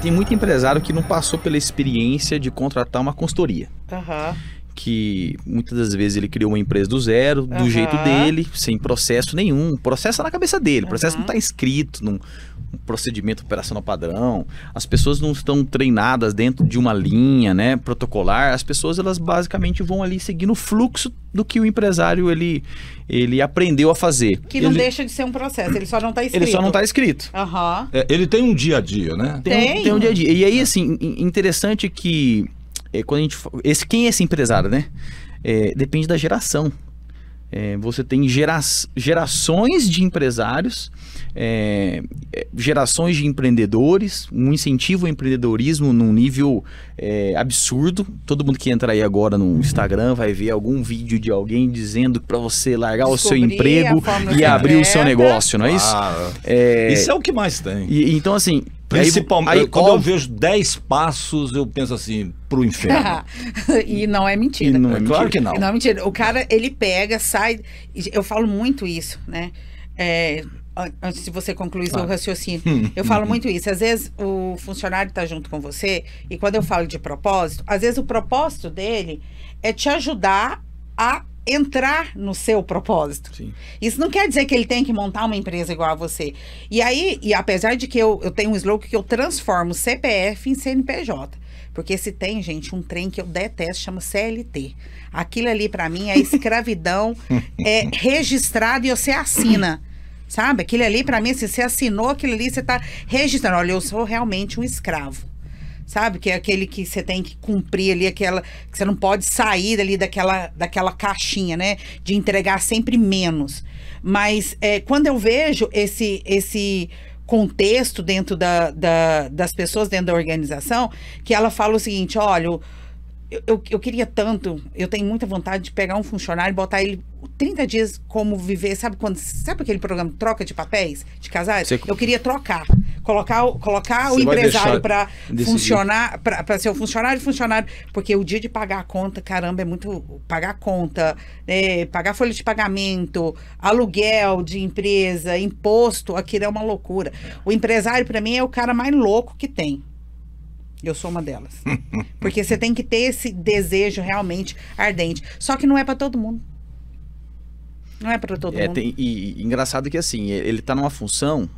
tem muito empresário que não passou pela experiência de contratar uma consultoria. Uhum que muitas das vezes ele criou uma empresa do zero, do uhum. jeito dele, sem processo nenhum. Processo tá na cabeça dele, o processo não está escrito, não, um procedimento operacional padrão, as pessoas não estão treinadas dentro de uma linha, né, protocolar, as pessoas elas basicamente vão ali seguindo o fluxo do que o empresário ele, ele aprendeu a fazer. Que não ele... deixa de ser um processo, ele só não está escrito. Ele só não está escrito. Uhum. É, ele tem um dia a dia, né? Tem, tem. Um, tem um dia a dia. E aí, assim, interessante que é, quando a gente, esse, quem é esse empresário, né? É, depende da geração. É, você tem gera, gerações de empresários, é, é, gerações de empreendedores, um incentivo ao empreendedorismo num nível é, absurdo. Todo mundo que entra aí agora no Instagram vai ver algum vídeo de alguém dizendo para você largar o seu emprego e abrir o seu negócio, não é isso? Ah, isso é o que mais tem. E, então, assim, Principalmente, aí, quando óbvio... eu vejo 10 passos, eu penso assim, pro inferno. e não é mentira. Não é, é, mentira. Claro que não. não é mentira. O cara, ele pega, sai. Eu falo muito isso, né? É, antes de você concluir claro. seu raciocínio. Hum, eu falo hum, hum. muito isso. Às vezes o funcionário está junto com você, e quando eu falo de propósito, às vezes o propósito dele é te ajudar a entrar no seu propósito. Sim. Isso não quer dizer que ele tem que montar uma empresa igual a você. E aí, e apesar de que eu, eu tenho um slogan que eu transformo CPF em CNPJ. Porque se tem, gente, um trem que eu detesto, chama CLT. Aquilo ali, para mim, é escravidão, é registrado e você assina. Sabe? Aquilo ali, para mim, se você assinou aquilo ali, você tá registrando. Olha, eu sou realmente um escravo sabe? Que é aquele que você tem que cumprir ali, aquela que você não pode sair ali daquela, daquela caixinha, né? De entregar sempre menos. Mas é, quando eu vejo esse, esse contexto dentro da, da, das pessoas dentro da organização, que ela fala o seguinte: olha, eu, eu, eu, queria tanto, eu tenho muita vontade de pegar um funcionário e botar ele 30 dias como viver, sabe quando sabe aquele programa troca de papéis de casais? Você... Eu queria trocar, colocar, colocar Você o empresário para funcionar, para ser o um funcionário, funcionário, porque o dia de pagar a conta, caramba, é muito pagar a conta, é, pagar folha de pagamento, aluguel de empresa, imposto, aquilo é uma loucura. O empresário para mim é o cara mais louco que tem. Eu sou uma delas. Porque você tem que ter esse desejo realmente ardente. Só que não é para todo mundo. Não é para todo é, mundo. Tem, e, e, engraçado que assim, ele tá numa função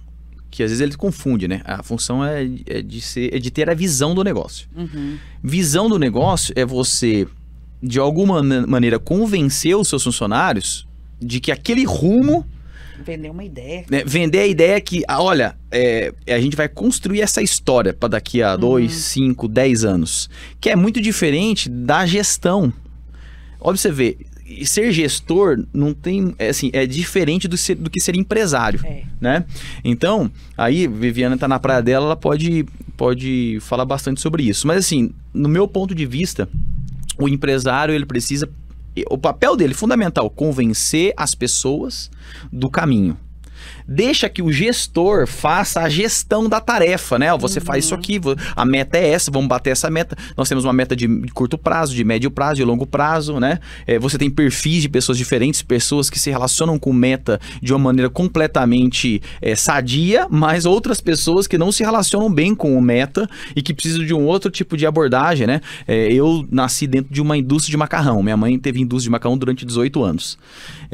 que às vezes ele confunde, né? A função é, é de ser, é de ter a visão do negócio. Uhum. Visão do negócio é você, de alguma maneira, convencer os seus funcionários de que aquele rumo Vender uma ideia. Né? Vender a ideia que, ah, olha, é, a gente vai construir essa história para daqui a 2, 5, 10 anos. Que é muito diferente da gestão. observe você ser gestor não tem é assim é diferente do, ser, do que ser empresário é. né então aí Viviana tá na praia dela ela pode pode falar bastante sobre isso mas assim no meu ponto de vista o empresário ele precisa o papel dele fundamental convencer as pessoas do caminho. Deixa que o gestor faça a gestão da tarefa, né? Você uhum. faz isso uhum. aqui, a meta é essa, vamos bater essa meta. Nós temos uma meta de curto prazo, de médio prazo, de longo prazo, né? É, você tem perfis de pessoas diferentes, pessoas que se relacionam com meta de uma maneira completamente é, sadia, mas outras pessoas que não se relacionam bem com o meta e que precisam de um outro tipo de abordagem, né? É, eu nasci dentro de uma indústria de macarrão. Minha mãe teve indústria de macarrão durante 18 anos.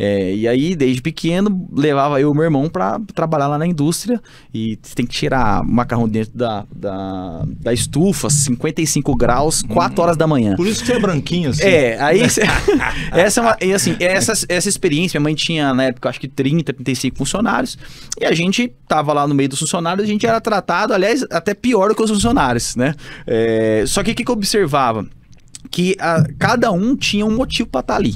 É, e aí, desde pequeno, levava eu e meu irmão para trabalhar lá na indústria. E você tem que tirar macarrão dentro da, da, da estufa, 55 graus, 4 hum. horas da manhã. Por isso que você é branquinho, assim. É, aí. essa é uma, e assim, essa, essa experiência, minha mãe tinha, na época, acho que 30, 35 funcionários. E a gente tava lá no meio dos funcionários, a gente era tratado, aliás, até pior do que os funcionários, né? É, só que o que, que eu observava? que a, cada um tinha um motivo para estar tá ali.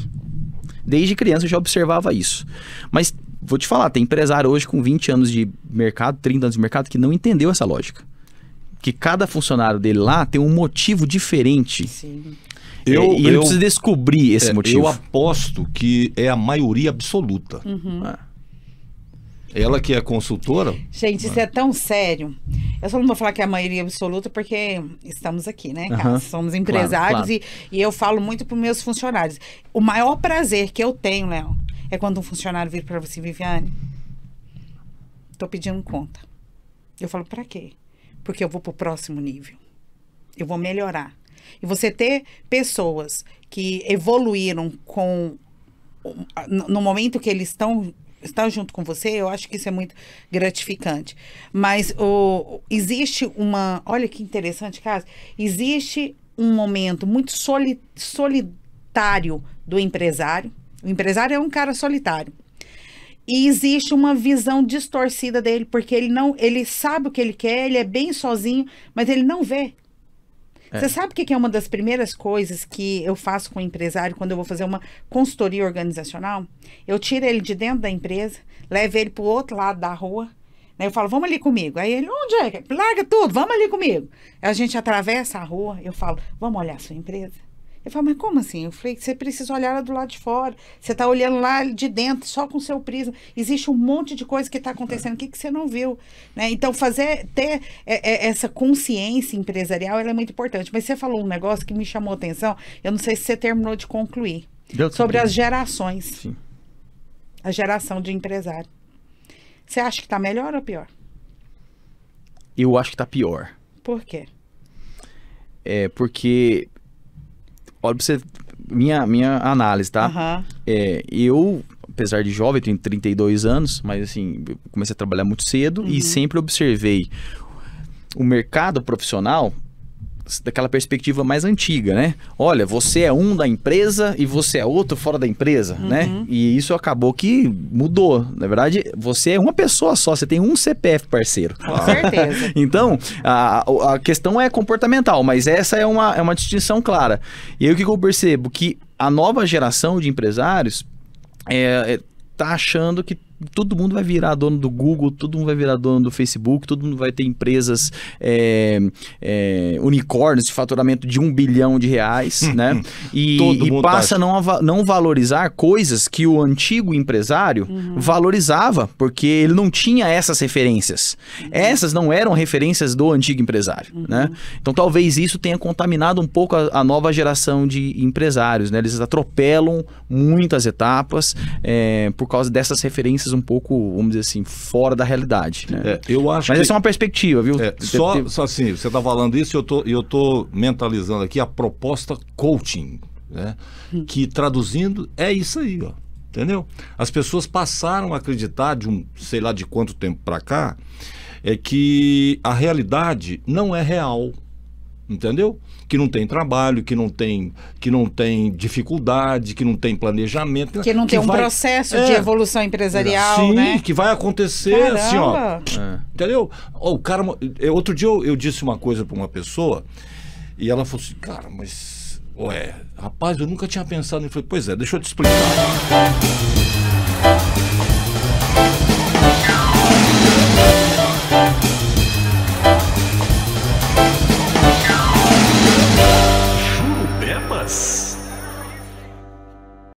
Desde criança eu já observava isso. Mas vou te falar, tem empresário hoje com 20 anos de mercado, 30 anos de mercado, que não entendeu essa lógica. Que cada funcionário dele lá tem um motivo diferente. Sim. É, eu, e, ele eu, precisa descobrir esse é, motivo. Eu aposto que é a maioria absoluta. Uhum. É. Ela que é consultora. Gente, isso é tão sério. Eu só não vou falar que é a maioria absoluta, porque estamos aqui, né? Uhum. Somos empresários claro, claro. E, e eu falo muito para meus funcionários. O maior prazer que eu tenho, Léo, é quando um funcionário vira para você, Viviane, tô pedindo conta. Eu falo, para quê? Porque eu vou para o próximo nível. Eu vou melhorar. E você ter pessoas que evoluíram com no momento que eles estão estar junto com você, eu acho que isso é muito gratificante. Mas o, existe uma. Olha que interessante caso. Existe um momento muito soli, solitário do empresário. O empresário é um cara solitário. E existe uma visão distorcida dele, porque ele não, ele sabe o que ele quer, ele é bem sozinho, mas ele não vê é. Você sabe o que é uma das primeiras coisas que eu faço com o empresário quando eu vou fazer uma consultoria organizacional? Eu tiro ele de dentro da empresa, levo ele para o outro lado da rua. Né? Eu falo, vamos ali comigo. Aí ele, onde é? Larga tudo, vamos ali comigo. A gente atravessa a rua, eu falo, vamos olhar a sua empresa. Eu falo, mas como assim? Eu falei, você precisa olhar do lado de fora. Você está olhando lá de dentro, só com seu prisma. Existe um monte de coisa que está acontecendo aqui que você não viu. Né? Então, fazer, ter é, é, essa consciência empresarial é muito importante. Mas você falou um negócio que me chamou a atenção. Eu não sei se você terminou de concluir. Deu sobre as gerações. Sim. A geração de empresário. Você acha que está melhor ou pior? Eu acho que está pior. Por quê? É porque olha pra você. Minha, minha análise, tá? Uhum. É, eu, apesar de jovem, tenho 32 anos, mas assim, comecei a trabalhar muito cedo uhum. e sempre observei o mercado profissional daquela perspectiva mais antiga, né? Olha, você é um da empresa e você é outro fora da empresa, né? uhum. né? E isso acabou que mudou. Na verdade, você é uma pessoa só, você tem um CPF parceiro. Com certeza. então, a, a questão é comportamental, mas essa é uma, é uma distinção clara. E aí o que eu percebo? Que a nova geração de empresários é, é tá achando que todo mundo vai virar dono do Google, todo mundo vai virar dono do Facebook, todo mundo vai ter empresas é, é, unicórnios de faturamento de um bilhão de reais, né? E, e passa a não, não valorizar coisas que o antigo empresário uhum. valorizava, porque ele não tinha essas referências. Uhum. Essas não eram referências do antigo empresário, uhum. né? Então talvez isso tenha contaminado um pouco a, a, nova geração de empresários, né? Eles atropelam muitas etapas é, por causa dessas referências um pouco, vamos dizer assim, fora da realidade. Né? É, eu acho Mas que... essa é uma perspectiva, viu? É, só, só assim, você está falando isso e eu tô, eu tô mentalizando aqui a proposta coaching, né? Hum. que traduzindo é isso aí, ó. Entendeu? As pessoas passaram a acreditar de um, sei lá de quanto tempo para cá, é que a realidade não é real entendeu? Que não tem trabalho, que não tem, que não tem dificuldade, que não tem planejamento. Que não que tem um processo é. de evolução empresarial, Sim, né? que vai acontecer Caramba. assim, ó. É. Entendeu? O cara, eh, outro dia eu, eu disse uma coisa para uma pessoa e ela falou assim, cara, mas ué, rapaz, eu nunca tinha pensado. Ele falou, pois é, deixa eu te explicar.